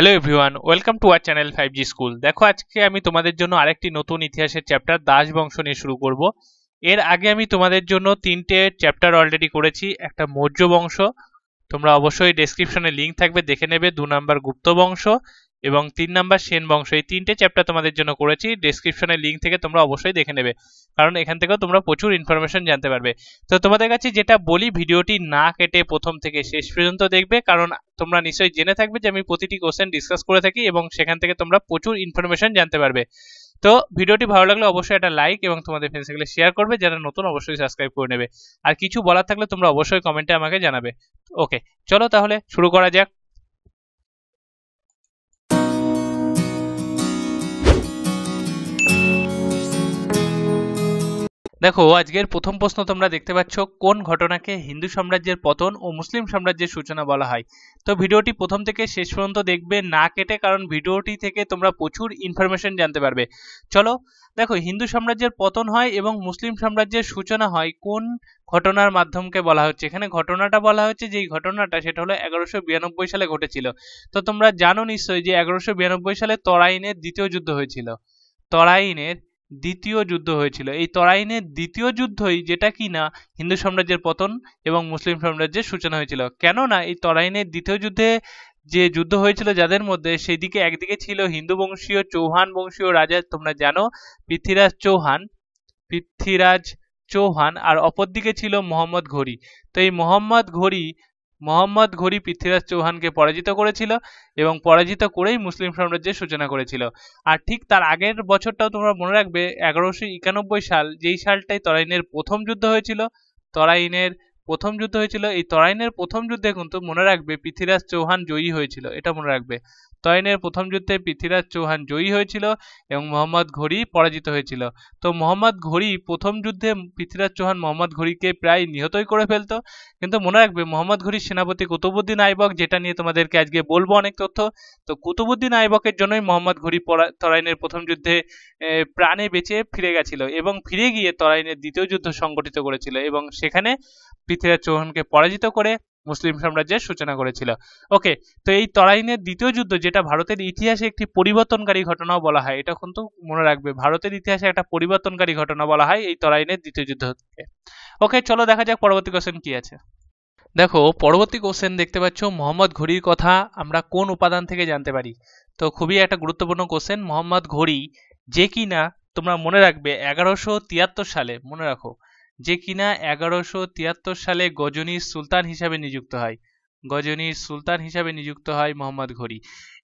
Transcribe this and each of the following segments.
hello everyone welcome to our channel five G school দেখো আজকে আমি তোমাদের জন্য আরেকটি নতুন ইতিহাসের চ্যাপ্টার দাস বংশ নিয়ে শুরু করব এর আগে আমি তোমাদের জন্য তিনটে চ্যাপ্টার অলরেডি করেছি একটা মৌর্য বংশ তোমরা অবশ্যই ডেসক্রিপশনে লিঙ্ক থাকবে দেখে নেবে দু নাম্বার গুপ্ত বংশ এবং তিন নাম্বার সেন বংশ এই তিনটে চ্যাপ্টার তোমাদের জন্য করেছি ডিসক্রিপশনের লিঙ্ক থেকে তোমরা অবশ্যই দেখে নেবে কারণ এখান থেকেও তোমরা প্রচুর ইনফরমেশন জানতে পারবে তো তোমাদের কাছে যেটা বলি ভিডিওটি না কেটে প্রথম থেকে শেষ পর্যন্ত দেখবে কারণ তোমরা নিশ্চয়ই জেনে থাকবে যে আমি প্রতিটি কোশ্চেন ডিসকাস করে থাকি এবং সেখান থেকে তোমরা প্রচুর ইনফরমেশন জানতে পারবে তো ভিডিওটি ভালো লাগলে অবশ্যই একটা লাইক এবং তোমাদের ফ্রেন্ড সার্কেলে শেয়ার করবে যারা নতুন অবশ্যই সাবস্ক্রাইব করে নেবে আর কিছু বলার থাকলে তোমরা অবশ্যই কমেন্টে আমাকে জানাবে ওকে চলো তাহলে শুরু করা যাক দেখো আজকের প্রথম প্রশ্ন তোমরা দেখতে পাচ্ছ কোন ঘটনাকে হিন্দু সাম্রাজ্যের পতন ও মুসলিম সাম্রাজ্যের সূচনা বলা হয় তো ভিডিওটি প্রথম থেকে শেষ পর্যন্ত দেখবে না কেটে কারণ ভিডিওটি থেকে তোমরা প্রচুর ইনফরমেশন জানতে পারবে চলো দেখো হিন্দু সাম্রাজ্যের পতন হয় এবং মুসলিম সাম্রাজ্যের সূচনা হয় কোন ঘটনার মাধ্যমকে বলা হচ্ছে এখানে ঘটনাটা বলা হচ্ছে যেই ঘটনাটা সেটা হলো এগারোশো বিরানব্বই সালে ঘটেছিল তো তোমরা জানো নিশ্চয়ই যে এগারোশো বিরানব্বই সালে তরাইনের দ্বিতীয় যুদ্ধ হয়েছিল তরাইনের দ্বিতীয় যুদ্ধ হয়েছিল এই তরাইনের দ্বিতীয় যুদ্ধই যেটা কি না হিন্দু সাম্রাজ্যের পতন এবং মুসলিম সাম্রাজ্যের সূচনা হয়েছিল কেননা এই তরাইনের দ্বিতীয় যুদ্ধে যে যুদ্ধ হয়েছিল যাদের মধ্যে সেদিকে একদিকে ছিল হিন্দু বংশীয় চৌহান বংশীয় রাজা তোমরা জানো পৃথ্বীরাজ চৌহান পৃথ্বীরাজ চৌহান আর অপরদিকে ছিল মোহাম্মদ ঘড়ি তো এই মোহাম্মদ ঘড়ি মোহাম্মদ ঘুরি পৃথ্বীরাজ চৌহানকে পরাজিত করেছিল এবং পরাজিত করেই মুসলিম সাম্রাজ্যের সূচনা করেছিল আর ঠিক তার আগের বছরটাও তোমরা মনে রাখবে এগারোশো একানব্বই সাল যেই সালটাই তরাইনের প্রথম যুদ্ধ হয়েছিল তরাইনের প্রথম যুদ্ধ হয়েছিল এই তরাইনের প্রথম যুদ্ধে কিন্তু মনে রাখবে পৃথ্বীরাজ চৌহান জয়ী হয়েছিল এটা মনে রাখবে তরাইনের প্রথম যুদ্ধে পৃথ্বীরাজ চৌহান জয়ী হয়েছিল এবং মোহাম্মদ ঘড়ি পরাজিত হয়েছিল তো মোহাম্মদ ঘড়ি প্রথম যুদ্ধে পৃথ্বীরাজ চৌহান মোহাম্মদ ঘড়িকে প্রায় নিহতই করে ফেলতো কিন্তু মনে রাখবে মোহাম্মদ ঘড়ির সেনাপতি কুতুবুদ্দিন আইবক যেটা নিয়ে তোমাদেরকে আজকে বলবো অনেক তথ্য তো কুতুবুদ্দিন আইবকের জন্যই মোহাম্মদ ঘড়ি তরাইনের প্রথম যুদ্ধে প্রাণে বেঁচে ফিরে গেছিল এবং ফিরে গিয়ে তরাইনের দ্বিতীয় যুদ্ধ সংগঠিত করেছিল এবং সেখানে পৃথ্বীরাজ চৌহানকে পরাজিত করে মুসলিম সাম্রাজ্যের সূচনা করেছিল ওকে তো এই তরাইনের দ্বিতীয় যুদ্ধ যেটা ভারতের ইতিহাসে একটি পরিবর্তনকারী ঘটনাও বলা হয় এটা কিন্তু মনে রাখবে ভারতের ইতিহাসে একটা পরিবর্তনকারী ঘটনা বলা হয় এই তরাইনের দ্বিতীয় যুদ্ধকে ওকে চলো দেখা যাক পরবর্তী কোশ্চেন কি আছে দেখো পরবর্তী কোশ্চেন দেখতে পাচ্ছ মোহাম্মদ ঘড়ির কথা আমরা কোন উপাদান থেকে জানতে পারি তো খুবই একটা গুরুত্বপূর্ণ কোশ্চেন মোহাম্মদ ঘড়ি যে কিনা তোমরা মনে রাখবে এগারোশো তিয়াত্তর সালে মনে রাখো যে কিনা এগারোশো তিয়াত্তর সালে গজনীর সুলতান হিসাবে নিযুক্ত হয় গজনীর সুলতান হিসাবে নিযুক্ত হয় মোহাম্মদ ঘড়ি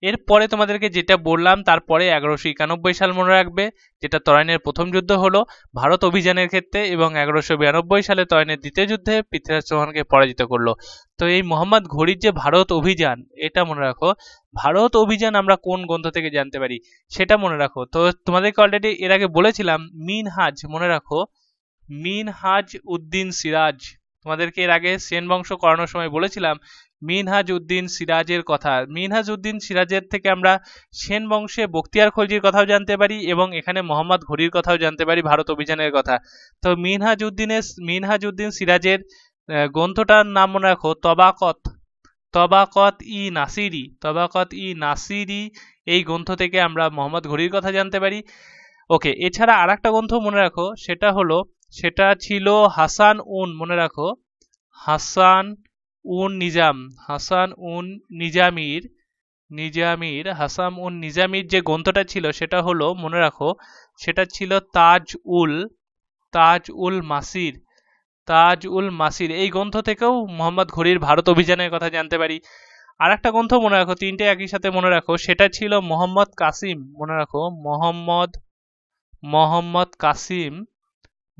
এরপরে তোমাদেরকে যেটা বললাম তারপরে এগারোশো একানব্বই সাল মনে রাখবে যেটা তরাইনের প্রথম যুদ্ধ হলো ভারত অভিযানের ক্ষেত্রে এবং এগারোশো বিরানব্বই সালে তরাইনের দ্বিতীয় যুদ্ধে পৃথ্বীরাজ চৌহানকে পরাজিত করলো তো এই মোহাম্মদ ঘড়ির যে ভারত অভিযান এটা মনে রাখো ভারত অভিযান আমরা কোন গ্রন্থ থেকে জানতে পারি সেটা মনে রাখো তো তোমাদেরকে অলরেডি এর আগে বলেছিলাম মিনহাজ মনে রাখো মিনহাজ উদ্দিন সিরাজ তোমাদেরকে এর আগে সেন বংশ করানোর সময় বলেছিলাম মিনহাজ উদ্দিন সিরাজের কথা মিনহাজ উদ্দিন সিরাজের থেকে আমরা সেন বংশে বক্তিয়ার খলজির কথাও জানতে পারি এবং এখানে মোহাম্মদ ঘড়ির কথাও জানতে পারি ভারত অভিযানের কথা তো মিনহাজ উদ্দিনের মিনহাজ উদ্দিন সিরাজের গ্রন্থটার নাম মনে রাখো তবাকত তবাকত ই নাসিরি তবাকত ই নাসিরি এই গ্রন্থ থেকে আমরা মোহাম্মদ ঘড়ির কথা জানতে পারি ওকে এছাড়া আর একটা গ্রন্থ মনে রাখো সেটা হলো সেটা ছিল হাসান উন মনে রাখো হাসান উন নিজাম হাসান উন নিজামির নিজামির হাসাম উন নিজামির যে গ্রন্থটা ছিল সেটা হলো মনে রাখো সেটা ছিল তাজ উল তাজ উল মাসির তাজ উল মাসির এই গ্রন্থ থেকেও মোহাম্মদ ঘড়ির ভারত অভিযানের কথা জানতে পারি আর একটা গ্রন্থ মনে রাখো তিনটে একই সাথে মনে রাখো সেটা ছিল মোহাম্মদ কাসিম মনে রাখো মোহাম্মদ মোহাম্মদ কাসিম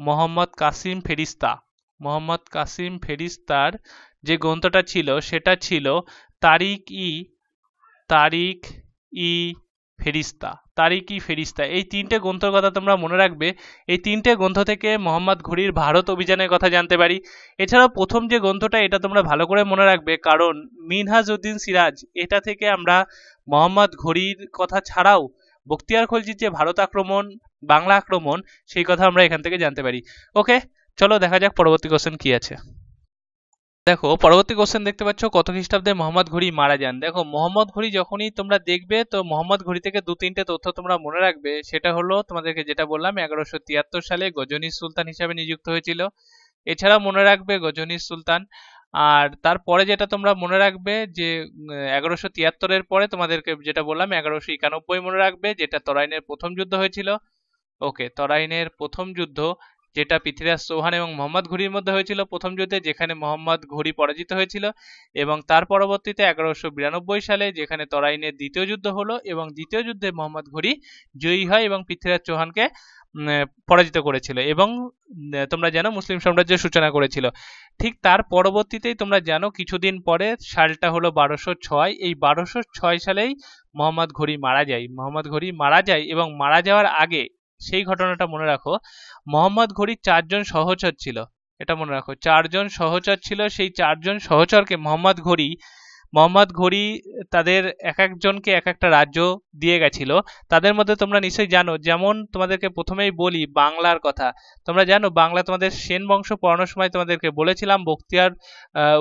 মোহাম্মদ কাসিম ফেরিস্তা মোহাম্মদ কাসিম ফেরিস্তার যে গ্রন্থটা ছিল সেটা ছিল তারিক ই তারিক ই ফেরিস্তা ই ফেরিস্তা এই তিনটে গ্রন্থর কথা তোমরা মনে রাখবে এই তিনটে গ্রন্থ থেকে মোহাম্মদ ঘুরির ভারত অভিযানের কথা জানতে পারি এছাড়াও প্রথম যে গ্রন্থটা এটা তোমরা ভালো করে মনে রাখবে কারণ মিনহাজ উদ্দিন সিরাজ এটা থেকে আমরা মোহাম্মদ ঘুরির কথা ছাড়াও বক্তিয়ার খলজির যে ভারত আক্রমণ বাংলা আক্রমণ সেই কথা আমরা এখান থেকে জানতে পারি ওকে চলো দেখা যাক পরবর্তী কোশ্চেন কি আছে দেখো পরবর্তী কোশ্চেন দেখতে পাচ্ছ কত খ্রিস্টাব্দে মোহাম্মদ ঘুরি মারা যান দেখো মোহাম্মদ ঘুরি যখনই তোমরা দেখবে তো মোহাম্মদ ঘুরি থেকে দু তিনটে তথ্য তোমরা মনে রাখবে সেটা হলো তোমাদেরকে যেটা বললাম এগারোশো তিয়াত্তর সালে গজনী সুলতান হিসাবে নিযুক্ত হয়েছিল এছাড়া মনে রাখবে গজনী সুলতান আর তারপরে যেটা তোমরা মনে রাখবে যে এগারোশো তিয়াত্তরের পরে তোমাদেরকে যেটা বললাম এগারোশো একানব্বই মনে রাখবে যেটা তরাইনের প্রথম যুদ্ধ হয়েছিল ওকে তরাইনের প্রথম যুদ্ধ যেটা পৃথ্বীরাজ চৌহান এবং মোহাম্মদ ঘুরির মধ্যে হয়েছিল প্রথম যুদ্ধে যেখানে মোহাম্মদ ঘুরি পরাজিত হয়েছিল এবং তার পরবর্তীতে এগারোশো বিরানব্বই সালে যেখানে তরাইনের দ্বিতীয় যুদ্ধ হলো এবং দ্বিতীয় যুদ্ধে মোহাম্মদ ঘুরি জয়ী হয় এবং পৃথ্বীরাজ চৌহানকে পরাজিত করেছিল এবং তোমরা জানো মুসলিম সাম্রাজ্যের সূচনা করেছিল ঠিক তার পরবর্তীতেই তোমরা জানো কিছুদিন পরে সালটা হলো বারোশো ছয় এই বারোশো ছয় সালেই মোহাম্মদ ঘুরি মারা যায় মোহাম্মদ ঘুরি মারা যায় এবং মারা যাওয়ার আগে সেই ঘটনাটা মনে রাখো মোহাম্মদ ঘড়ি চারজন সহচর ছিল এটা মনে রাখো চারজন সহচর ছিল সেই চারজন সহচরকে মোহাম্মদ ঘড়ি মোহাম্মদ ঘড়ি তাদের এক একজনকে এক একটা রাজ্য দিয়ে গেছিল তাদের মধ্যে তোমরা নিশ্চয়ই জানো যেমন তোমাদেরকে প্রথমেই বলি বাংলার কথা তোমরা জানো বাংলা তোমাদের সেন বংশ পড়ানোর সময় তোমাদেরকে বলেছিলাম বক্তিয়ার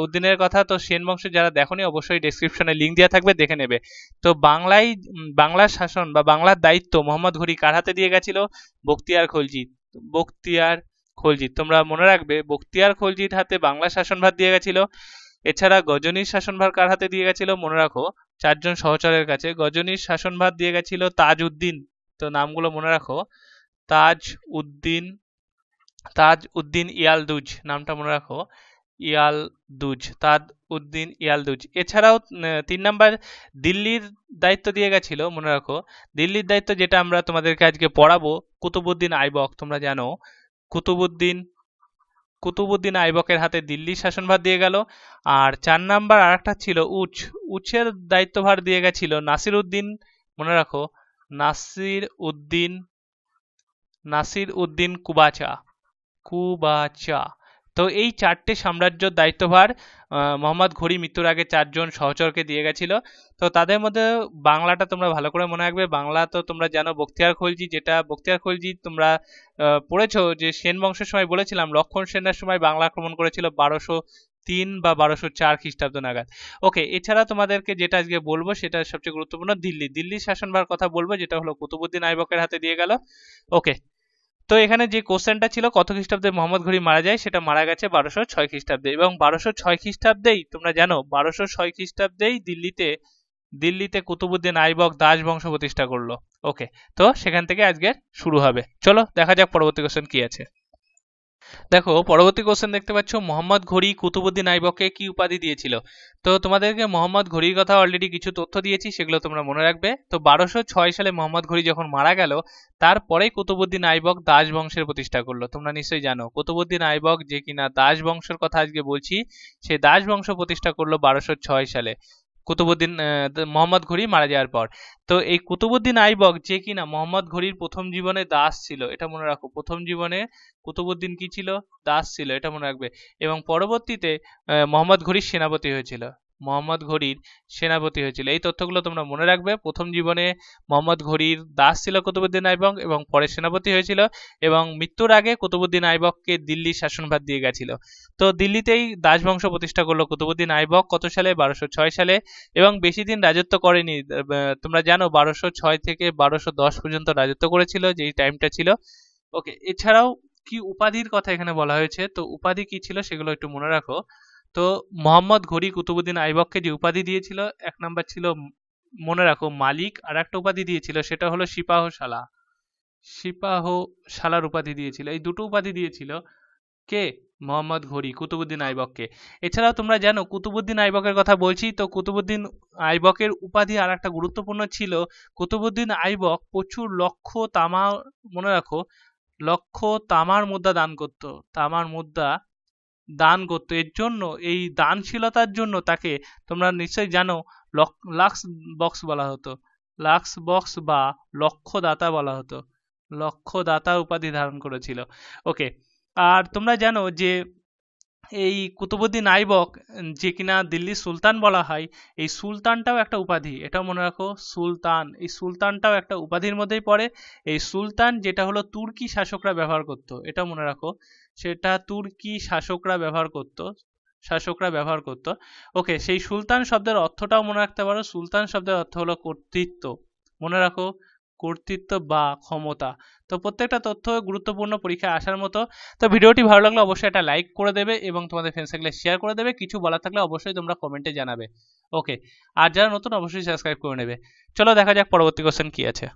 উদ্দিনের কথা তো সেন বংশ যারা দেখনি অবশ্যই ডেসক্রিপশনে লিঙ্ক দেওয়া থাকবে দেখে নেবে তো বাংলায় বাংলার শাসন বা বাংলার দায়িত্ব মোহাম্মদ ঘড়ি কার হাতে দিয়ে গেছিল বক্তিয়ার খলজি বক্তিয়ার খলজি তোমরা মনে রাখবে বক্তিয়ার খলজির হাতে বাংলা শাসনভার দিয়ে গেছিল এছাড়া গজনীর শাসনভার কার হাতে দিয়ে গেছিল মনে রাখো চারজন সহচরের কাছে গজনীর শাসনভার দিয়ে গেছিল তাজ উদ্দিন তো নামগুলো মনে রাখো তাজ উদ্দিন তাজ উদ্দিন ইয়ালদুজ নামটা মনে রাখো ইয়ালদুজ তাজ উদ্দিন ইয়ালদুজ এছাড়াও তিন নাম্বার দিল্লির দায়িত্ব দিয়ে গেছিল মনে রাখো দিল্লির দায়িত্ব যেটা আমরা তোমাদেরকে আজকে পড়াবো কুতুবুদ্দিন আইবক তোমরা জানো কুতুবুদ্দিন কুতুবুদ্দিন আইবকের হাতে দিল্লির শাসনভার দিয়ে গেল আর চার নাম্বার আরেকটা ছিল উচ উচের দায়িত্বভার দিয়ে গেছিল নাসির উদ্দিন মনে রাখো নাসির উদ্দিন নাসির উদ্দিন কুবাচা কুবাচা তো এই চারটে সাম্রাজ্য দায়িত্বভার মোহাম্মদ ঘড়ি মৃত্যুর আগে চারজন সহচরকে দিয়ে গেছিল তো তাদের মধ্যে বাংলাটা তোমরা ভালো করে মনে রাখবে বাংলা তো তোমরা জানো বক্তিয়ার খলজি যেটা বক্তিয়ার খলজি তোমরা পড়েছো যে সেন বংশের সময় বলেছিলাম লক্ষণ সেনের সময় বাংলা আক্রমণ করেছিল বারোশো তিন বা বারোশো চার খ্রিস্টাব্দ নাগাদ ওকে এছাড়া তোমাদেরকে যেটা আজকে বলবো সেটা সবচেয়ে গুরুত্বপূর্ণ দিল্লি দিল্লির শাসনভার কথা বলবো যেটা হলো কুতুবুদ্দিন আইবকের হাতে দিয়ে গেল ওকে তো এখানে যে কোশ্চেনটা ছিল কত খ্রিস্টাব্দে মোহাম্মদ ঘুরি মারা যায় সেটা মারা গেছে বারোশো ছয় খ্রিস্টাব্দে এবং বারোশো ছয় খ্রিস্টাব্দেই তোমরা জানো বারোশো ছয় খ্রিস্টাব্দেই দিল্লিতে দিল্লিতে কুতুবুদ্দিন আইবক দাস বংশ প্রতিষ্ঠা করলো ওকে তো সেখান থেকে আজকে শুরু হবে চলো দেখা যাক পরবর্তী কোশ্চেন কি আছে দেখো পরবর্তী কোশ্চেন দেখতে পাচ্ছ মোহাম্মদ ঘড়ি কুতুবুদ্দিন আইবককে কি উপাধি দিয়েছিল তো তোমাদেরকে মোহাম্মদ ঘড়ির কথা অলরেডি কিছু তথ্য দিয়েছি সেগুলো তোমরা মনে রাখবে তো বারোশো ছয় সালে মোহাম্মদ ঘড়ি যখন মারা গেল তারপরে কুতুবুদ্দিন আইবক দাস বংশের প্রতিষ্ঠা করলো তোমরা নিশ্চয়ই জানো কুতুবুদ্দিন আইবক যে কিনা দাস বংশের কথা আজকে বলছি সে দাস বংশ প্রতিষ্ঠা করলো বারোশো ছয় সালে কুতুবুদ্দিন মোহাম্মদ ঘুরি মারা যাওয়ার পর তো এই কুতুবুদ্দিন আইবক যে কিনা মোহাম্মদ ঘুরির প্রথম জীবনে দাস ছিল এটা মনে রাখো প্রথম জীবনে কুতুবুদ্দিন কি ছিল দাস ছিল এটা মনে রাখবে এবং পরবর্তীতে মোহাম্মদ ঘড়ির সেনাপতি হয়েছিল মোহাম্মদ ঘড়ির সেনাপতি হয়েছিল এই তথ্যগুলো তোমরা মনে রাখবে প্রথম জীবনে মোহাম্মদ ঘড়ির দাস ছিল কুতুবুদ্দিন আইবক এবং পরে সেনাপতি হয়েছিল এবং মৃত্যুর আগে কুতুবুদ্দিন আইবককে দিল্লির শাসনভার দিয়ে গেছিল তো দিল্লিতেই দাস বংশ প্রতিষ্ঠা করলো কুতুবুদ্দিন আইবক কত সালে বারোশো ছয় সালে এবং বেশি দিন রাজত্ব করেনি তোমরা জানো বারোশো ছয় থেকে বারোশো দশ পর্যন্ত রাজত্ব করেছিল যেই টাইমটা ছিল ওকে এছাড়াও কি উপাধির কথা এখানে বলা হয়েছে তো উপাধি কি ছিল সেগুলো একটু মনে রাখো তো মোহাম্মদ ঘড়ি কুতুবুদ্দিন আইবককে যে উপাধি দিয়েছিল এক নাম্বার ছিল মনে রাখো মালিক আর একটা উপাধি দিয়েছিল সেটা হলো সিপাহশালা শালার উপাধি দিয়েছিল এই দুটো উপাধি দিয়েছিল কে মোহাম্মদ ঘড়ি কুতুবুদ্দিন আইবককে এছাড়াও তোমরা জানো কুতুবুদ্দিন আইবকের কথা বলছি তো কুতুবুদ্দিন আইবকের উপাধি আর একটা গুরুত্বপূর্ণ ছিল কুতুবুদ্দিন আইবক প্রচুর লক্ষ তামা মনে রাখো লক্ষ তামার মুদ্রা দান করত তামার মুদ্রা দান করত এর জন্য এই দানশীলতার জন্য তাকে তোমরা নিশ্চয়ই জানো লাক্স বক্স বলা হতো লাক্স বক্স বা লক্ষ্যদাতা বলা হতো লক্ষ্যদাতা উপাধি ধারণ করেছিল ওকে আর তোমরা জানো যে এই কুতুবুদ্দিন আইবক যে কিনা দিল্লির সুলতান বলা হয় এই সুলতানটাও একটা উপাধি এটাও মনে রাখো সুলতান এই সুলতানটাও একটা উপাধির মধ্যেই পড়ে এই সুলতান যেটা হলো তুর্কি শাসকরা ব্যবহার করত এটা মনে রাখো সেটা তুর্কি শাসকরা ব্যবহার করত শাসকরা ব্যবহার করত ওকে সেই সুলতান শব্দের অর্থটাও মনে রাখতে পারো সুলতান শব্দের অর্থ হলো কর্তৃত্ব মনে রাখো কর্তৃত্ব বা ক্ষমতা তো প্রত্যেকটা তথ্য গুরুত্বপূর্ণ পরীক্ষায় আসার মতো তো ভিডিওটি ভালো লাগলে অবশ্যই একটা লাইক করে দেবে এবং তোমাদের ফ্রেন্ড সার্কেলে শেয়ার করে দেবে কিছু বলা থাকলে অবশ্যই তোমরা কমেন্টে জানাবে ওকে আর যারা নতুন অবশ্যই সাবস্ক্রাইব করে নেবে চলো দেখা যাক পরবর্তী কোশ্চেন কি আছে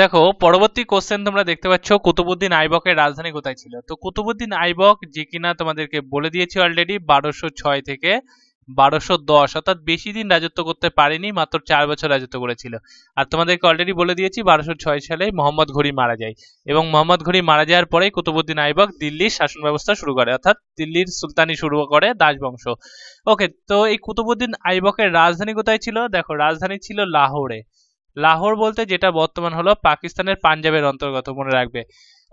দেখো পরবর্তী কোশ্চেন তোমরা দেখতে পাচ্ছ কুতুবুদ্দিন আইবকের রাজধানী কোথায় ছিল তো কুতুবুদ্দিন আইবক যে কিনা তোমাদেরকে বলে দিয়েছি অলরেডি বারোশো ছয় থেকে বারোশো দশ অর্থাৎ বেশি দিন রাজত্ব করতে পারেনি মাত্র চার বছর রাজত্ব করেছিল আর তোমাদেরকে অলরেডি বলে দিয়েছি বারোশো ছয় সালে মোহাম্মদ ঘড়ি মারা যায় এবং মোহাম্মদ ঘড়ি মারা যাওয়ার পরে কুতুবুদ্দিন আইবক দিল্লির শাসন ব্যবস্থা শুরু করে অর্থাৎ দিল্লির সুলতানি শুরু করে দাসবংশ ওকে তো এই কুতুবুদ্দিন আইবকের রাজধানী কোথায় ছিল দেখো রাজধানী ছিল লাহোরে লাহোর বলতে যেটা বর্তমান হলো পাকিস্তানের পাঞ্জাবের অন্তর্গত মনে রাখবে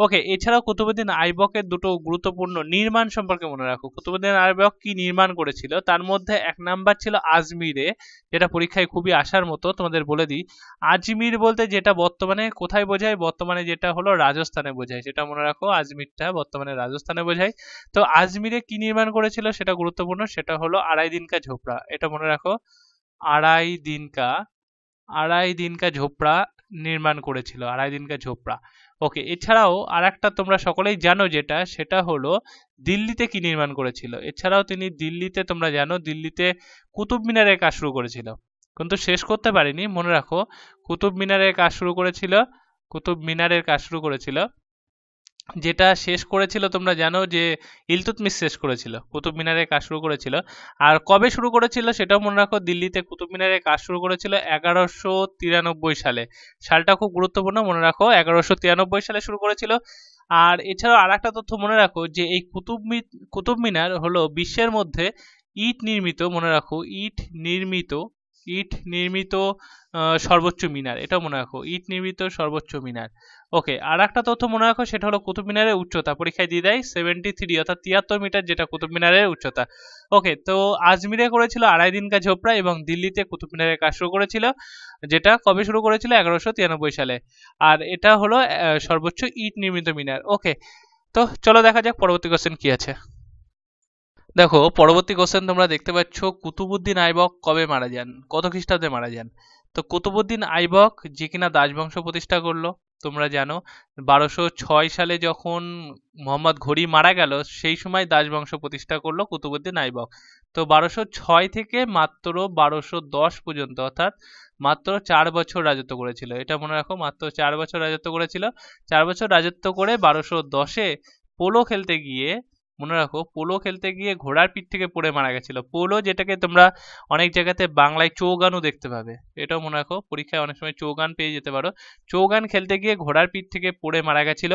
ওকে এছাড়াও কুতুবুদ্দিন আইবকের দুটো গুরুত্বপূর্ণ নির্মাণ সম্পর্কে মনে রাখো কুতুবুদ্দিন আইবক কি নির্মাণ করেছিল তার মধ্যে এক নাম্বার ছিল আজমিরে যেটা পরীক্ষায় খুবই আসার মতো তোমাদের বলে দিই আজমির বলতে যেটা বর্তমানে কোথায় বোঝায় বর্তমানে যেটা হলো রাজস্থানে বোঝায় সেটা মনে রাখো আজমিরটা বর্তমানে রাজস্থানে বোঝায় তো আজমিরে কি নির্মাণ করেছিল সেটা গুরুত্বপূর্ণ সেটা হলো আড়াই দিনকা ঝোপড়া এটা মনে রাখো আড়াই দিনকা আড়াই দিনকা ঝোপড়া নির্মাণ করেছিল আড়াই দিনকা ঝোপড়া ওকে এছাড়াও আর একটা তোমরা সকলেই জানো যেটা সেটা হলো দিল্লিতে কি নির্মাণ করেছিল এছাড়াও তিনি দিল্লিতে তোমরা জানো দিল্লিতে কুতুব মিনারের কাজ শুরু করেছিল কিন্তু শেষ করতে পারেনি মনে রাখো কুতুব মিনারের কাজ শুরু করেছিল কুতুব মিনারের কাজ শুরু করেছিল যেটা শেষ করেছিল তোমরা জানো যে ইলতুতমিস শেষ করেছিল কুতুব মিনারের কাজ শুরু করেছিল আর কবে শুরু করেছিল সেটাও মনে রাখো দিল্লিতে কুতুব মিনারের কাজ শুরু করেছিল এগারোশো তিরানব্বই সালে সালটা খুব গুরুত্বপূর্ণ মনে রাখো এগারোশো তিরানব্বই সালে শুরু করেছিল আর এছাড়াও আর একটা তথ্য মনে রাখো যে এই কুতুব কুতুব মিনার হলো বিশ্বের মধ্যে ইট নির্মিত মনে রাখো ইট নির্মিত ইট নির্মিত সর্বোচ্চ মিনার এটা মনে রাখো ইট নির্মিত সর্বোচ্চ মিনার ওকে আর একটা তথ্য মনে রাখো সেটা হলো কুতুব মিনারের উচ্চতা পরীক্ষায় দিয়ে দেয় সেভেন্টি থ্রি অর্থাৎ তিয়াত্তর মিটার যেটা কুতুব মিনারের উচ্চতা ওকে তো আজমিরে করেছিল আড়াই দিন কাজ ঝোপড়া এবং দিল্লিতে কুতুব মিনারের কাজ শুরু করেছিল যেটা কবে শুরু করেছিল এগারোশো তিরানব্বই সালে আর এটা হলো সর্বোচ্চ ইট নির্মিত মিনার ওকে তো চলো দেখা যাক পরবর্তী কোশ্চেন কি আছে দেখো পরবর্তী কোশ্চেন তোমরা দেখতে পাচ্ছ কুতুবুদ্দিন আইবক কবে মারা যান কত খ্রিস্টাব্দে মারা যান তো কুতুবুদ্দিন আইবক যে কিনা দাসবংশ প্রতিষ্ঠা করলো তোমরা জানো বারোশো ছয় সালে যখন মোহাম্মদ ঘড়ি মারা গেল সেই সময় দাসবংশ প্রতিষ্ঠা করলো কুতুবুদ্দিন আইবক তো বারোশো ছয় থেকে মাত্র বারোশো দশ পর্যন্ত অর্থাৎ মাত্র চার বছর রাজত্ব করেছিল এটা মনে রাখো মাত্র চার বছর রাজত্ব করেছিল চার বছর রাজত্ব করে বারোশো দশে পোলো খেলতে গিয়ে মনে রাখো পোলো খেলতে গিয়ে ঘোড়ার পিঠ থেকে পড়ে মারা গেছিল পোলো যেটাকে তোমরা অনেক জায়গাতে বাংলায় চৌগানও দেখতে পাবে এটাও মনে রাখো পরীক্ষায় অনেক সময় চৌগান পেয়ে যেতে পারো চৌগান খেলতে গিয়ে ঘোড়ার পিঠ থেকে পড়ে মারা গেছিল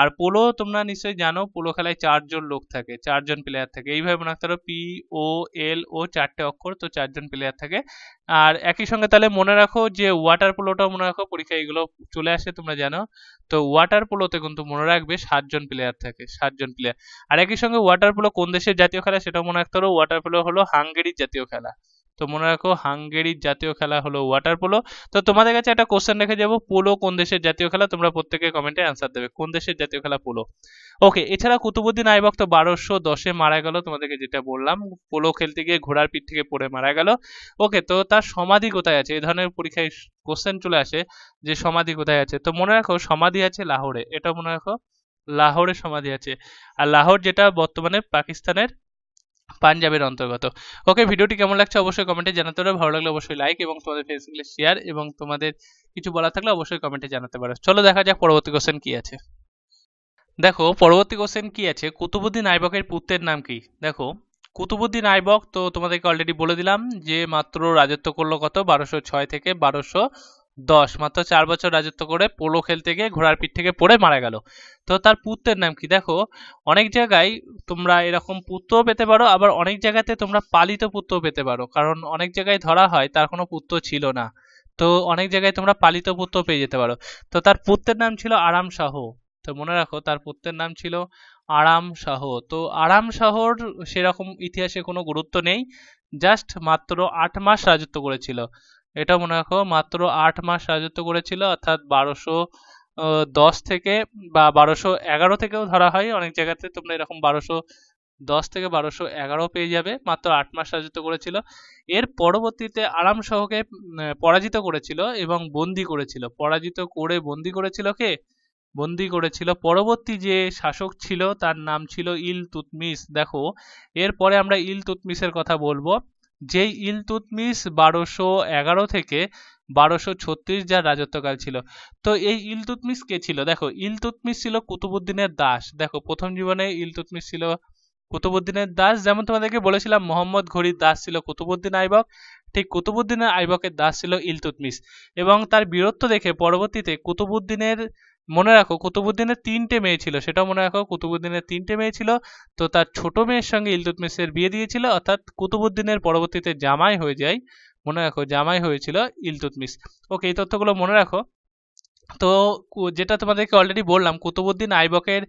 আর পোলো তোমরা নিশ্চয়ই জানো পোলো খেলায় চারজন লোক থাকে চারজন প্লেয়ার থাকে এইভাবে মনে রাখতে পারো পি ও এল ও চারটে অক্ষর তো চারজন প্লেয়ার থাকে আর একই সঙ্গে তাহলে মনে রাখো যে ওয়াটার পোলোটাও মনে রাখো পরীক্ষা এগুলো চলে আসে তোমরা জানো তো ওয়াটার পোলোতে কিন্তু মনে রাখবে সাতজন প্লেয়ার থাকে সাতজন প্লেয়ার আর একই সঙ্গে ওয়াটার পোলো কোন দেশের জাতীয় খেলা সেটাও মনে রাখতে হবে ওয়াটার পোলো হলো হাঙ্গেরির জাতীয় খেলা তো মনে রাখো হাঙ্গেরির জাতীয় খেলা হলো ওয়াটার পোলো তো তোমাদের কাছে একটা কোশ্চেন রেখে যাবো পোলো কোন দেশের জাতীয় খেলা তোমরা প্রত্যেকে কমেন্টে অ্যান্সার দেবে কোন দেশের জাতীয় খেলা পোলো ওকে এছাড়া কুতুবুদ্দিন আইবক তো বারোশো দশে মারা গেল তোমাদেরকে যেটা বললাম পোলো খেলতে গিয়ে ঘোড়ার পিঠ থেকে পড়ে মারা গেল ওকে তো তার সমাধি কোথায় আছে এই ধরনের পরীক্ষায় কোশ্চেন চলে আসে যে সমাধি কোথায় আছে তো মনে রাখো সমাধি আছে লাহোরে এটা মনে রাখো লাহোরে সমাধি আছে আর লাহোর যেটা বর্তমানে পাকিস্তানের পাঞ্জাবের অন্তর্গত ওকে ভিডিওটি কেমন লাগছে অবশ্যই কমেন্টে জানাতে পারো ভালো লাগলে অবশ্যই লাইক এবং তোমাদের ফেসবুকে শেয়ার এবং তোমাদের কিছু বলা থাকলে অবশ্যই কমেন্টে জানাতে পারো চলো দেখা যাক পরবর্তী কোশ্চেন কি আছে দেখো পরবর্তী কোশ্চেন কি আছে কুতুবুদ্দিন আইবকের পুত্রের নাম কি দেখো কুতুবুদ্দিন আইবক তো তোমাদেরকে অলরেডি বলে দিলাম যে মাত্র রাজত্ব করলো কত বারোশো ছয় থেকে বারোশো দশ মাত্র চার বছর রাজত্ব করে পোলো খেলতে গিয়ে ঘোড়ার পিঠ থেকে পড়ে মারা গেল তো তার পুত্রের নাম কি দেখো অনেক জায়গায় তোমরা এরকম পুত্র পেতে পারো আবার অনেক জায়গাতে তোমরা পালিত পুত্র পেতে পারো কারণ অনেক জায়গায় ধরা হয় তার কোনো পুত্র ছিল না তো অনেক জায়গায় তোমরা পালিত পুত্র পেয়ে যেতে পারো তো তার পুত্রের নাম ছিল আরাম শাহ তো মনে রাখো তার পুত্রের নাম ছিল আরাম শাহ তো আরাম শাহর সেরকম ইতিহাসে কোনো গুরুত্ব নেই জাস্ট মাত্র আট মাস রাজত্ব করেছিল এটা মনে রাখো মাত্র আট মাস রাজত্ব করেছিল অর্থাৎ বারোশো দশ থেকে বা বারোশো এগারো থেকেও ধরা হয় অনেক জায়গাতে তোমরা এরকম বারোশো দশ থেকে বারোশো এগারো পেয়ে যাবে মাত্র আট মাস রাজত্ব করেছিল এর পরবর্তীতে আরাম সহকে পরাজিত করেছিল এবং বন্দি করেছিল পরাজিত করে বন্দি করেছিল কে বন্দি করেছিল পরবর্তী যে শাসক ছিল তার নাম ছিল ইল তুতমিস দেখো এরপরে আমরা ইল তুতমিসের কথা বলবো যেই ইলতুতমিস বারোশো এগারো থেকে বারোশো ছত্রিশ যার রাজত্বকাল ছিল তো এই ইলতুতমিস কে ছিল দেখো ইলতুতমিস ছিল কুতুবুদ্দিনের দাস দেখো প্রথম জীবনে ইলতুতমিস ছিল কুতুবুদ্দিনের দাস যেমন তোমাদেরকে বলেছিলাম মোহাম্মদ ঘড়ির দাস ছিল কুতুবুদ্দিন আইবক ঠিক কুতুবুদ্দিনের আইবকের দাস ছিল ইলতুতমিস এবং তার বীরত্ব দেখে পরবর্তীতে কুতুবুদ্দিনের মনে রাখো কুতুবুদ্দিনের তিনটে মেয়ে ছিল সেটাও মনে রাখো কুতুবুদ্দিনের তিনটে মেয়ে ছিল তো তার ছোট মেয়ের সঙ্গে ইলতুতমিশের বিয়ে দিয়েছিল অর্থাৎ কুতুবুদ্দিনের পরবর্তীতে জামাই হয়ে যায় মনে রাখো জামাই হয়েছিল ইলতুতমিস ওকে এই তথ্যগুলো মনে রাখো তো যেটা তোমাদেরকে অলরেডি বললাম কুতুবুদ্দিন আইবকের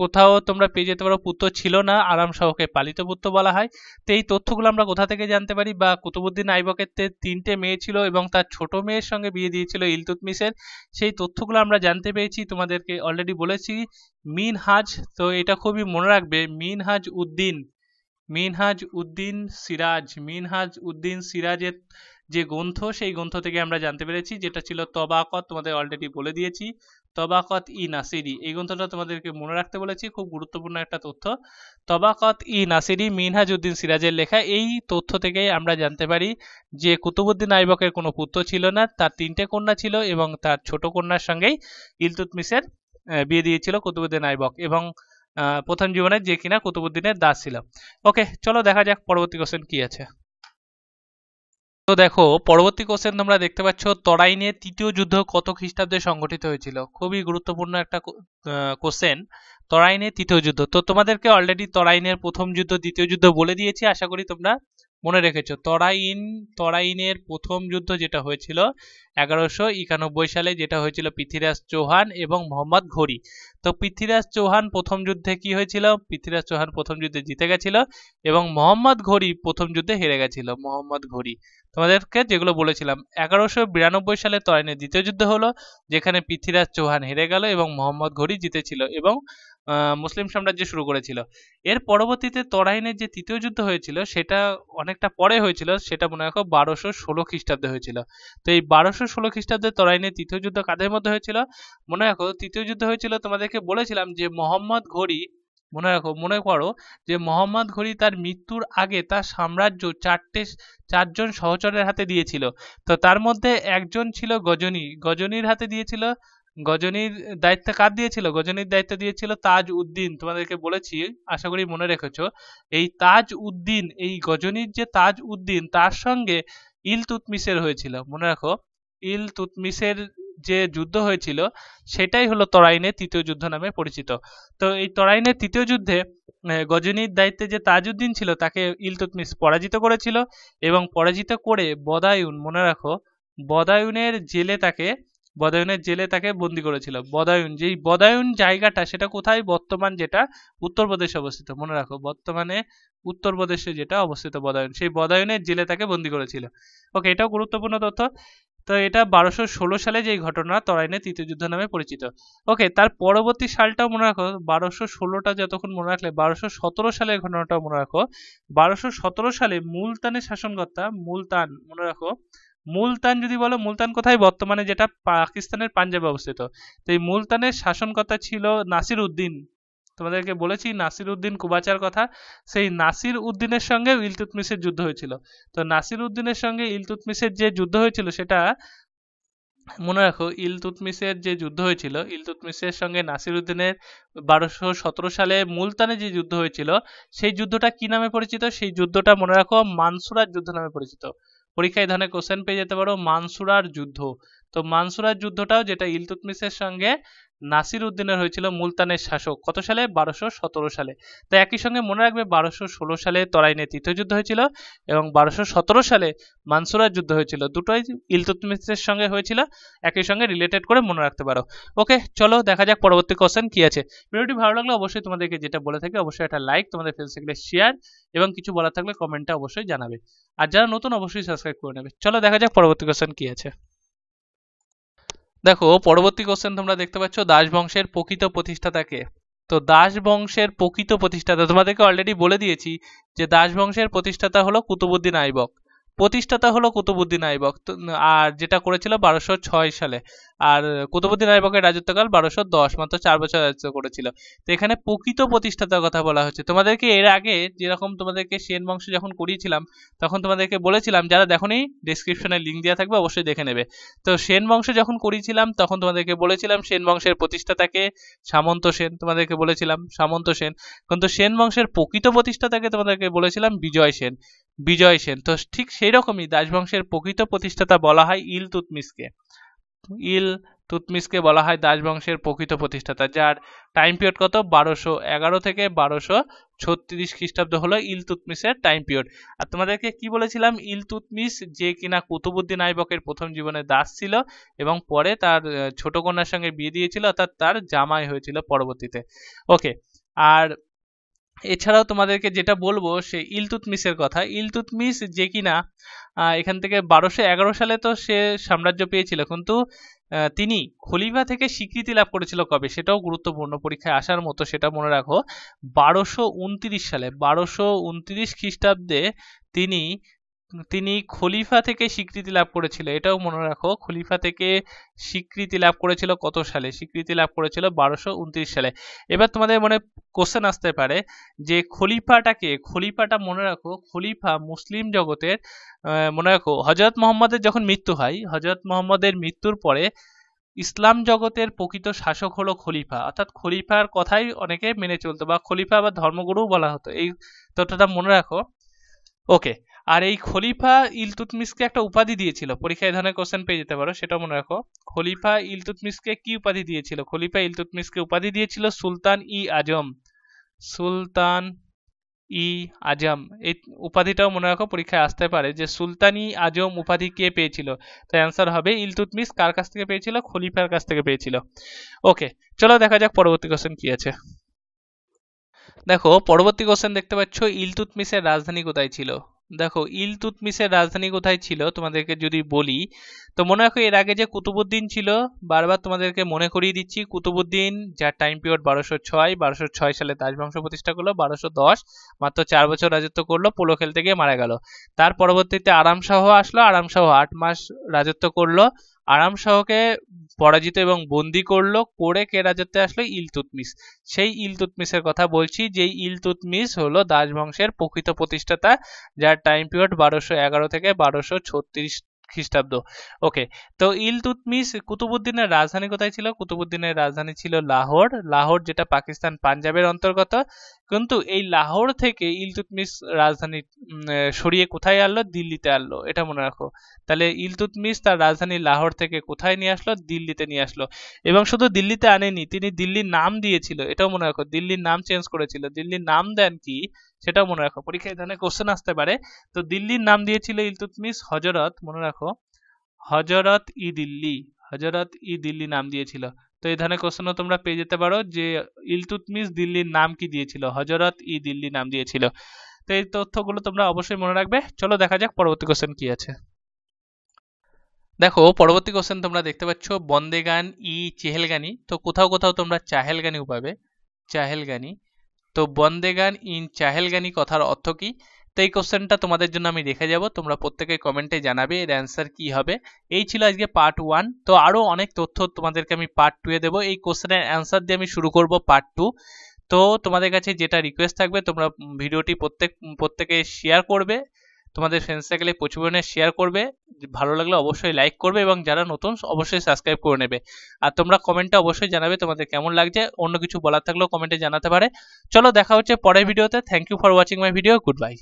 কোথাও তোমরা পেয়ে যেতে পারো পুত্র ছিল না আরাম সহকে পালিত পুত্র বলা হয় তো এই তথ্যগুলো আমরা কোথা থেকে জানতে পারি বা কুতুবুদ্দিন আইবকের তিনটে মেয়ে ছিল এবং তার ছোট মেয়ের সঙ্গে বিয়ে দিয়েছিল ইলতুতমিসের সেই তথ্যগুলো আমরা জানতে পেরেছি তোমাদেরকে অলরেডি বলেছি মিনহাজ তো এটা খুবই মনে রাখবে মিনহাজ উদ্দিন মিনহাজ উদ্দিন সিরাজ মিনহাজ উদ্দিন সিরাজের যে গ্রন্থ সেই গ্রন্থ থেকে আমরা জানতে পেরেছি যেটা ছিল তবাকত তোমাদের অলরেডি বলে দিয়েছি তবাকত ই নাসিরি এই গ্রন্থটা তোমাদেরকে মনে রাখতে বলেছি খুব গুরুত্বপূর্ণ একটা তথ্য তবাকত ই নাসিরি মিনহাজউদ্দিন সিরাজের লেখা এই তথ্য থেকে আমরা জানতে পারি যে কুতুবুদ্দিন আইবকের কোনো পুত্র ছিল না তার তিনটে কন্যা ছিল এবং তার ছোট কন্যার সঙ্গেই ইলতুতমিসের বিয়ে দিয়েছিল কুতুবুদ্দিন আইবক এবং প্রথম জীবনে যে কিনা কুতুবুদ্দিনের দাস ছিল ওকে চলো দেখা যাক পরবর্তী কোশ্চেন কি আছে তো দেখো পরবর্তী কোশ্চেন তোমরা দেখতে পাচ্ছ তরাইনে তৃতীয় যুদ্ধ কত খ্রিস্টাব্দে সংঘটিত হয়েছিল খুবই গুরুত্বপূর্ণ একটা কোশ্চেন তরাইনে তৃতীয় যুদ্ধ তো তোমাদেরকে অলরেডি তরাইনের প্রথম যুদ্ধ দ্বিতীয় যুদ্ধ বলে দিয়েছি আশা করি তোমরা মনে রেখেছো তরাইন তরাইনের প্রথম যুদ্ধ যেটা হয়েছিল এগারোশো একানব্বই সালে যেটা হয়েছিল পৃথ্বীরাজ চৌহান এবং মোহাম্মদ ঘড়ি তো পৃথ্বীরাজ চৌহান প্রথম যুদ্ধে কি হয়েছিল পৃথ্বীরাজ চৌহান প্রথম যুদ্ধে জিতে গেছিল এবং মোহাম্মদ ঘড়ি প্রথম যুদ্ধে হেরে গেছিল মোহাম্মদ ঘড়ি তোমাদেরকে যেগুলো বলেছিলাম এগারোশো বিরানব্বই সালে তরাইনের দ্বিতীয় যুদ্ধ হলো যেখানে পৃথ্বীরাজ চৌহান হেরে গেল এবং মোহাম্মদ ঘড়ি জিতেছিল এবং মুসলিম সাম্রাজ্য শুরু করেছিল এর পরবর্তীতে তরাইনের যে তৃতীয় যুদ্ধ হয়েছিল সেটা অনেকটা পরে হয়েছিল সেটা মনে রাখো বারোশো ষোলো খ্রিস্টাব্দে হয়েছিল তো এই বারোশো ষোলো খ্রিস্টাব্দে তরাইনের তৃতীয় যুদ্ধ কাদের মধ্যে হয়েছিল মনে রাখো তৃতীয় যুদ্ধ হয়েছিল তোমাদেরকে বলেছিলাম যে মোহাম্মদ ঘড়ি মনে রাখো মনে করো যে মোহাম্মদ ঘড়ি তার মৃত্যুর আগে তার সাম্রাজ্য চারটে চারজন সহচরের হাতে দিয়েছিল তো তার মধ্যে একজন ছিল গজনী গজনীর হাতে দিয়েছিল গজনীর দায়িত্ব কার দিয়েছিল গজনীর দায়িত্ব দিয়েছিল তাজ উদ্দিন তোমাদেরকে বলেছি আশা করি মনে রেখেছো এই তাজ উদ্দিন এই গজনীর যে তাজ উদ্দিন তার সঙ্গে ইলতুতমিসের হয়েছিল মনে রাখো ইলতুতমিসের যে যুদ্ধ হয়েছিল সেটাই হলো তরাইনের তৃতীয় যুদ্ধ নামে পরিচিত তো এই তরাইনের তৃতীয় যুদ্ধে গজনীর দায়িত্বে যে তাজউদ্দিন ছিল তাকে ইলতুতমিস পরাজিত করেছিল এবং পরাজিত করে বদায়ুন মনে রাখো বদায়ুনের জেলে তাকে বদায়ুনের জেলে তাকে বন্দি করেছিল বদায়ুন যেই বদায়ুন জায়গাটা সেটা কোথায় বর্তমান যেটা উত্তরপ্রদেশে অবস্থিত মনে রাখো বর্তমানে উত্তরপ্রদেশে যেটা অবস্থিত বদায়ুন সেই বদায়ুনের জেলে তাকে বন্দি করেছিল ওকে এটাও গুরুত্বপূর্ণ তথ্য তো এটা বারোশো সালে যেই ঘটনা তরাইনে তৃতীয় যুদ্ধ নামে পরিচিত ওকে তার পরবর্তী সালটাও মনে রাখো বারোশো ষোলোটা যতক্ষণ মনে রাখলে বারোশো সতেরো সালের ঘটনাটাও মনে রাখো বারোশো সতেরো সালে মুলতানের শাসনকর্তা মুলতান মনে রাখো মুলতান যদি বলো মুলতান কোথায় বর্তমানে যেটা পাকিস্তানের পাঞ্জাবে অবস্থিত তো এই মুলতানের শাসনকর্তা ছিল নাসির উদ্দিন তোমাদেরকে বলেছি নাসির উদ্দিন কুবাচার কথা সেই নাসির উদ্দিনের সঙ্গে ইলতুতমিসের যুদ্ধ হয়েছিল তো নাসির উদ্দিনের সঙ্গে ইলতুতমিসের যে যুদ্ধ হয়েছিল সেটা মনে রাখো ইলতুতমিসের যে যুদ্ধ হয়েছিল ইলতুতমিসের সঙ্গে নাসির উদ্দিনের বারোশো সতেরো সালে মুলতানে যে যুদ্ধ হয়েছিল সেই যুদ্ধটা কি নামে পরিচিত সেই যুদ্ধটা মনে রাখো মানসুরার যুদ্ধ নামে পরিচিত পরীক্ষায় ধরনের কোশ্চেন পেয়ে যেতে পারো মানসুরার যুদ্ধ তো মানসুরার যুদ্ধটাও যেটা ইলতুতমিসের সঙ্গে নাসির উদ্দিনের হয়েছিল মুলতানের শাসক কত সালে বারোশো সতেরো সালে তাই একই সঙ্গে মনে রাখবে বারোশো ষোলো সালে তরাইনে তৃতীয় যুদ্ধ হয়েছিল এবং বারোশো সতেরো সালে মানসুরার যুদ্ধ হয়েছিল দুটোই ইলতুতমিসের সঙ্গে হয়েছিল একই সঙ্গে রিলেটেড করে মনে রাখতে পারো ওকে চলো দেখা যাক পরবর্তী কোশ্চেন কি আছে ভিডিওটি ভালো লাগলে অবশ্যই তোমাদেরকে যেটা বলে থাকি অবশ্যই একটা লাইক তোমাদের ফেসবুকে শেয়ার এবং কিছু বলার থাকলে কমেন্টটা অবশ্যই জানাবে আর যারা নতুন অবশ্যই সাবস্ক্রাইব করে নেবে চলো দেখা যাক পরবর্তী কোশ্চেন কি আছে দেখো পরবর্তী কোশ্চেন তোমরা দেখতে পাচ্ছ দাস বংশের প্রকৃত প্রতিষ্ঠাতাকে তো দাস বংশের প্রকৃত প্রতিষ্ঠাতা তোমাদেরকে অলরেডি বলে দিয়েছি যে দাস বংশের প্রতিষ্ঠাতা হলো কুতুবুদ্দিন আইবক প্রতিষ্ঠাতা হলো কুতুবুদ্দিন আইবক আর যেটা করেছিল বারোশো ছয় সালে আর কুতুবুদ্দিন আইবকের রাজত্বকাল বারোশো দশ মাত্র চার বছর রাজত্ব করেছিল তো এখানে প্রকৃত প্রতিষ্ঠাতার কথা বলা হচ্ছে তোমাদেরকে এর আগে যেরকম তোমাদেরকে সেন বংশ যখন করিয়েছিলাম তখন তোমাদেরকে বলেছিলাম যারা দেখনি ডিসক্রিপশনে লিঙ্ক দেওয়া থাকবে অবশ্যই দেখে নেবে তো সেন বংশ যখন করিয়েছিলাম তখন তোমাদেরকে বলেছিলাম সেন বংশের প্রতিষ্ঠাতাকে সামন্ত সেন তোমাদেরকে বলেছিলাম সামন্ত সেন কিন্তু সেন বংশের প্রকৃত প্রতিষ্ঠাতাকে তোমাদেরকে বলেছিলাম বিজয় সেন বিজয় সেন তো ঠিক সেই রকমই দাসবংশের প্রকৃত প্রতিষ্ঠাতা বলা হয় ইল তুতমিসকে ইল তুতমিসকে বলা হয় দাসবংশের প্রকৃত প্রতিষ্ঠাতা যার টাইম পিরিয়ড কত বারোশো এগারো থেকে বারোশো ছত্রিশ খ্রিস্টাব্দ হলো ইলতুতমিসের টাইম পিরিয়ড আর তোমাদেরকে কি বলেছিলাম ইলতুতমিস যে কিনা কুতুবুদ্দিন আইবকের প্রথম জীবনে দাস ছিল এবং পরে তার ছোট কন্যার সঙ্গে বিয়ে দিয়েছিল অর্থাৎ তার জামাই হয়েছিল পরবর্তীতে ওকে আর এছাড়াও তোমাদেরকে যেটা বলবো সে ইলতুতমিসের কথা ইলতুতমিস যে কিনা এখান থেকে বারোশো এগারো সালে তো সে সাম্রাজ্য পেয়েছিল কিন্তু তিনি খলিফা থেকে স্বীকৃতি লাভ করেছিল কবে সেটাও গুরুত্বপূর্ণ পরীক্ষায় আসার মতো সেটা মনে রাখো বারোশো উনত্রিশ সালে বারোশো উনত্রিশ খ্রিস্টাব্দে তিনি তিনি খলিফা থেকে স্বীকৃতি লাভ করেছিল এটাও মনে রাখো খলিফা থেকে স্বীকৃতি লাভ করেছিল কত সালে স্বীকৃতি লাভ করেছিল বারোশো উনত্রিশ সালে এবার তোমাদের মনে কোশ্চেন আসতে পারে যে খলিফাটাকে খলিফাটা মনে রাখো খলিফা মুসলিম জগতের মনে রাখো হজরত মোহাম্মদের যখন মৃত্যু হয় হজরত মোহাম্মদের মৃত্যুর পরে ইসলাম জগতের প্রকৃত শাসক হলো খলিফা অর্থাৎ খলিফার কথাই অনেকে মেনে চলতো বা খলিফা বা ধর্মগুরু বলা হতো এই তথ্যটা মনে রাখো ওকে আর এই খলিফা ইলতুতমিসকে একটা উপাধি দিয়েছিল পরীক্ষায় এই ধরনের কোশ্চেন পেয়ে যেতে পারো সেটা মনে রাখো খলিফা ইলতুতমিসকে কি উপাধি দিয়েছিল খলিফা ইলতুতমিসকে উপাধি দিয়েছিল সুলতান ই আজম সুলতান ই আজম এই উপাধিটাও মনে রাখো পরীক্ষায় আসতে পারে যে ই আজম উপাধি কে পেয়েছিল তাই অ্যান্সার হবে ইলতুতমিস কার কাছ থেকে পেয়েছিল খলিফার কাছ থেকে পেয়েছিল ওকে চলো দেখা যাক পরবর্তী কোশ্চেন কি আছে দেখো পরবর্তী কোশ্চেন দেখতে পাচ্ছ ইলতুতমিসের রাজধানী কোথায় ছিল দেখো ইলতুতমিসের রাজধানী কোথায় ছিল তোমাদেরকে যদি বলি তো মনে রাখো এর আগে যে কুতুবুদ্দিন ছিল বারবার তোমাদেরকে মনে করিয়ে দিচ্ছি কুতুবুদ্দিন যার টাইম পিরিয়ড বারোশো ছয় বারোশো ছয় সালে তাজবংশ প্রতিষ্ঠা করলো বারোশো দশ মাত্র চার বছর রাজত্ব করলো পোলো খেলতে গিয়ে মারা গেল তার পরবর্তীতে আরামশাহ আসলো আরামশাহ আট মাস রাজত্ব করলো আরাম সহকে পরাজিত এবং বন্দি করলো করে কে রাজত্বে আসলো ইলতুতমিস সেই ইলতুতমিসের কথা বলছি যে ইলতুতমিস হলো দাস বংশের প্রকৃত প্রতিষ্ঠাতা যার টাইম পিরিয়ড বারোশো এগারো থেকে বারোশো ছত্রিশ খ্রিস্টাব্দ ওকে তো ইল তুতমিস কুতুবুদ্দিনের রাজধানী কোথায় ছিল কুতুবুদ্দিনের রাজধানী ছিল লাহোর লাহোর যেটা পাকিস্তান পাঞ্জাবের অন্তর্গত কিন্তু এই লাহোর থেকে ইল তুতমিস রাজধানী সরিয়ে কোথায় আনলো দিল্লিতে আনলো এটা মনে রাখো তাহলে ইল তুতমিস তার রাজধানী লাহোর থেকে কোথায় নিয়ে আসলো দিল্লিতে নিয়ে আসলো এবং শুধু দিল্লিতে আনেনি তিনি দিল্লির নাম দিয়েছিল এটাও মনে রাখো দিল্লির নাম চেঞ্জ করেছিল দিল্লির নাম দেন কি সেটাও মনে রাখো পরীক্ষায় ধরনের কোশ্চেন আসতে পারে তো দিল্লির নাম দিয়েছিল ইলতুতমিস হজরত মনে রাখো হজরত ই দিল্লি হজরত ই দিল্লি নাম দিয়েছিল তো এই ধরনের কোশ্চেনও তোমরা পেয়ে যেতে পারো যে ইলতুতমিস দিল্লির নাম কি দিয়েছিল হজরত ই দিল্লি নাম দিয়েছিল তো এই তথ্যগুলো তোমরা অবশ্যই মনে রাখবে চলো দেখা যাক পরবর্তী কোশ্চেন কি আছে দেখো পরবর্তী কোশ্চেন তোমরা দেখতে পাচ্ছ বন্দেগান ই চেহেলগানি তো কোথাও কোথাও তোমরা চাহেলগানিও পাবে চাহেলগানি তো বন্দে গান ইন চাহেলগানি কথার অর্থ কি তো এই কোশ্চেনটা তোমাদের জন্য আমি রেখে যাব তোমরা প্রত্যেকে কমেন্টে জানাবে এর অ্যান্সার কি হবে এই ছিল আজকে পার্ট ওয়ান তো আরও অনেক তথ্য তোমাদেরকে আমি পার্ট টুয়ে দেবো এই কোশ্চেনের অ্যান্সার দিয়ে আমি শুরু করব পার্ট টু তো তোমাদের কাছে যেটা রিকোয়েস্ট থাকবে তোমরা ভিডিওটি প্রত্যেক প্রত্যেকে শেয়ার করবে তোমাদের ফ্রেন্ডস সার্কেলে প্রচুর পরিমাণে শেয়ার করবে ভালো লাগলে অবশ্যই লাইক করবে এবং যারা নতুন অবশ্যই সাবস্ক্রাইব করে নেবে আর তোমরা কমেন্টে অবশ্যই জানাবে তোমাদের কেমন লাগছে অন্য কিছু বলার থাকলেও কমেন্টে জানাতে পারে চলো দেখা হচ্ছে পরের ভিডিওতে thank you for watching my video good by